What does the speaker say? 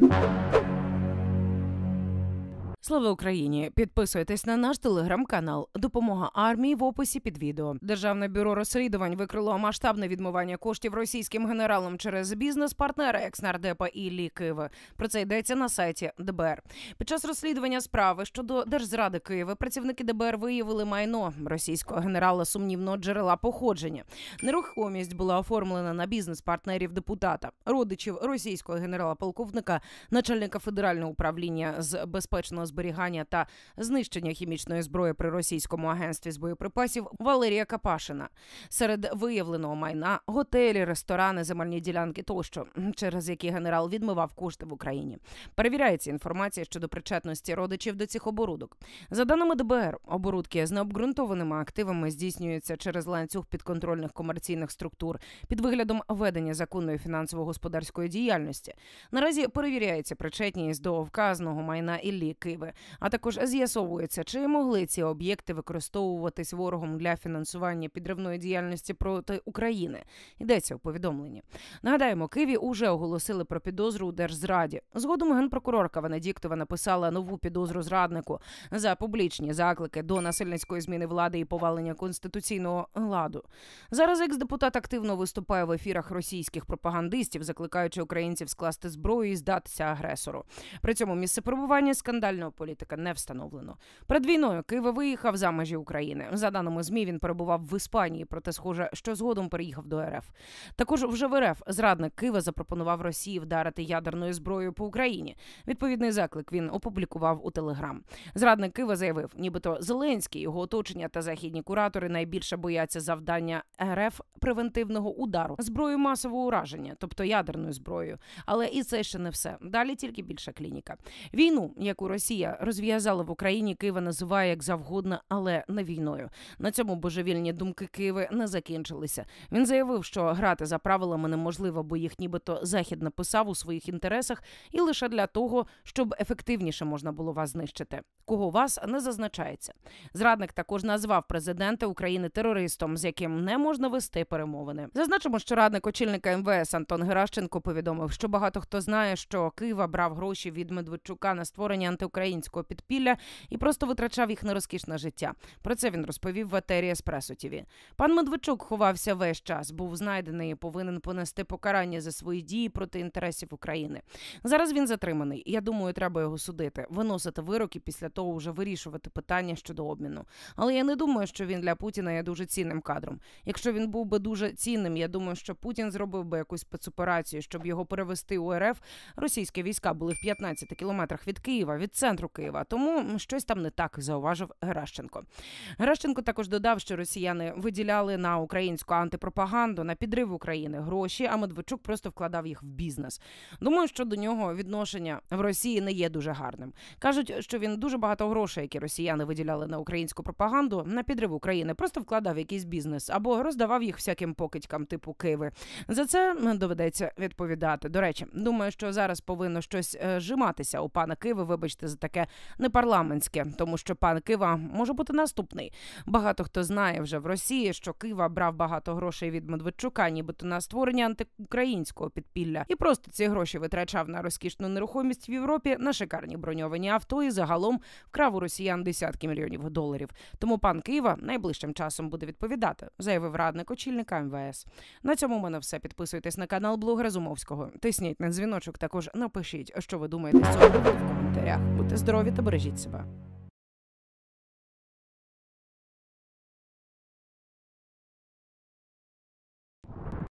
you Слава Україні! Підписуйтесь на наш телеграм-канал. Допомога армії в описі під відео. Державне бюро розслідувань викрило масштабне відмивання коштів російським генералам через бізнес-партнера екснардепа Іллі Киви. Про це йдеться на сайті ДБР. Під час розслідування справи щодо держзради Києва працівники ДБР виявили майно російського генерала сумнівного джерела походження. Нерухомість була оформлена на бізнес-партнерів депутата, родичів російського генерала-полковника, начальника федерального управління з безпечного зберігання та знищення хімічної зброї при російському агентстві з боєприпасів Валерія Капашина. Серед виявленого майна готелі, ресторани, земельні ділянки тощо, через які генерал відмивав кошти в Україні. Перевіряється інформація щодо причетності родичів до цих оборудок. За даними ДБР, оборудки з необґрунтованими активами здійснюються через ланцюг підконтрольних комерційних структур під виглядом ведення законної фінансово-господарської діяльності. Наразі перевіряється причетність до вказаного майна і ліки. Києва. А також з'ясовується, чи могли ці об'єкти використовуватись ворогом для фінансування підривної діяльності проти України. Йдеться у повідомленні. Нагадаємо, Києві уже оголосили про підозру у держзраді. Згодом генпрокурорка Венедіктова написала нову підозру зраднику за публічні заклики до насильницької зміни влади і повалення конституційного ладу. Зараз екс-депутат активно виступає в ефірах російських пропагандистів, закликаючи українців скласти зброю і здатися агресору. При цьому місце перебування скандально політика не встановлено. Перед війною Кива виїхав за межі України. За даними змі, він перебував в Іспанії, проте схоже, що згодом переїхав до РФ. Також вже в РФ зрадник Кива запропонував Росії вдарити ядерною зброєю по Україні. Відповідний заклик він опублікував у Телеграм. Зрадник Кива заявив, нібито Зеленський, його оточення та західні куратори найбільше бояться завдання РФ превентивного удару зброю масового ураження, тобто ядерною зброєю. Але і це ще не все. Далі тільки більша клініка. Війну, яку Росія. Росія розв'язала в Україні Києва називає як завгодно, але не війною. На цьому божевільні думки Києва не закінчилися. Він заявив, що грати за правилами неможливо, бо їх нібито захід написав у своїх інтересах, і лише для того, щоб ефективніше можна було вас знищити. Кого вас не зазначається. Зрадник також назвав президента України терористом, з яким не можна вести перемовини. Зазначимо, що радник очільника МВС Антон Геращенко повідомив, що багато хто знає, що Києва брав гроші від Медведчука на створення антиукраїн українського підпілля і просто витрачав їх на розкішне життя. Про це він розповів в етері Еспресо Тіві. Пан Медведчук ховався весь час, був знайдений, і повинен понести покарання за свої дії проти інтересів України. Зараз він затриманий. Я думаю, треба його судити, виносити вироки після того вже вирішувати питання щодо обміну. Але я не думаю, що він для Путіна є дуже цінним кадром. Якщо він був би дуже цінним, я думаю, що Путін зробив би якусь спецоперацію, щоб його перевести у РФ. Російські війська були в 15 кілометрах від Києва від центру центру Києва. Тому щось там не так зауважив Геращенко. Геращенко також додав, що росіяни виділяли на українську антипропаганду на підрив України гроші. А Медведчук просто вкладав їх в бізнес. Думаю, що до нього відношення в Росії не є дуже гарним. кажуть, що він дуже багато грошей, які росіяни виділяли на українську пропаганду на підрив України, просто вкладав якийсь бізнес або роздавав їх всяким покидькам типу Киви. За це доведеться відповідати. До речі, думаю, що зараз повинно щось е, жиматися у пана Киви. Вибачте за таке непарламентське, тому що пан Кива може бути наступний. Багато хто знає вже в Росії, що Кива брав багато грошей від Медведчука, нібито на створення антиукраїнського підпілля, і просто ці гроші витрачав на розкішну нерухомість в Європі, на шикарні броньовані авто і загалом вкрав у росіян десятки мільйонів доларів. Тому пан Кива найближчим часом буде відповідати, заявив радник очільника МВС. На цьому в мене все підписуйтесь на канал Блог Разумовського. Тисніть на дзвіночок. Також напишіть, що ви думаєте цього в коментарях. Будьте здорові та бережіть себе.